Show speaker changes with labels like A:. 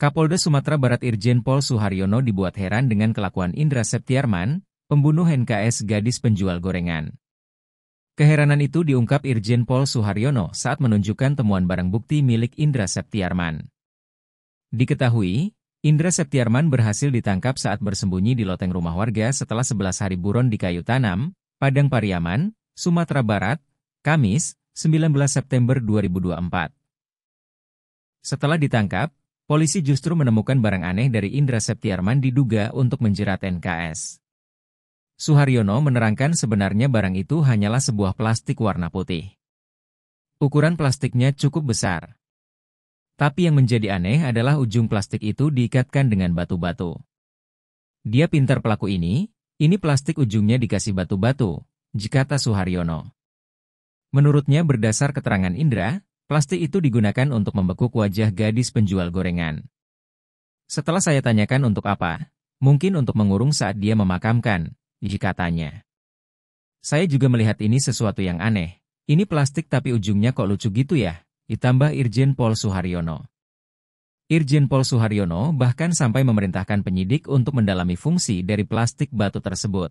A: Kapolda Sumatera Barat Irjen Pol Suharyono dibuat heran dengan kelakuan Indra Septiarman, pembunuh NKS gadis penjual gorengan. Keheranan itu diungkap Irjen Pol Suharyono saat menunjukkan temuan barang bukti milik Indra Septiarman. Diketahui, Indra Septiarman berhasil ditangkap saat bersembunyi di loteng rumah warga setelah 11 hari buron di kayu tanam, Padang Pariaman, Sumatera Barat, Kamis, 19 September 2024. Setelah ditangkap, Polisi justru menemukan barang aneh dari Indra Septiarman diduga untuk menjerat NKS. Suharyono menerangkan sebenarnya barang itu hanyalah sebuah plastik warna putih. Ukuran plastiknya cukup besar. Tapi yang menjadi aneh adalah ujung plastik itu diikatkan dengan batu-batu. Dia pintar pelaku ini, ini plastik ujungnya dikasih batu-batu, jikata Suharyono. Menurutnya berdasar keterangan Indra, Plastik itu digunakan untuk membekuk wajah gadis penjual gorengan. Setelah saya tanyakan untuk apa, mungkin untuk mengurung saat dia memakamkan, jika tanya. Saya juga melihat ini sesuatu yang aneh. Ini plastik tapi ujungnya kok lucu gitu ya, ditambah Irjen Pol Suharyono. Irjen Pol Suharyono bahkan sampai memerintahkan penyidik untuk mendalami fungsi dari plastik batu tersebut.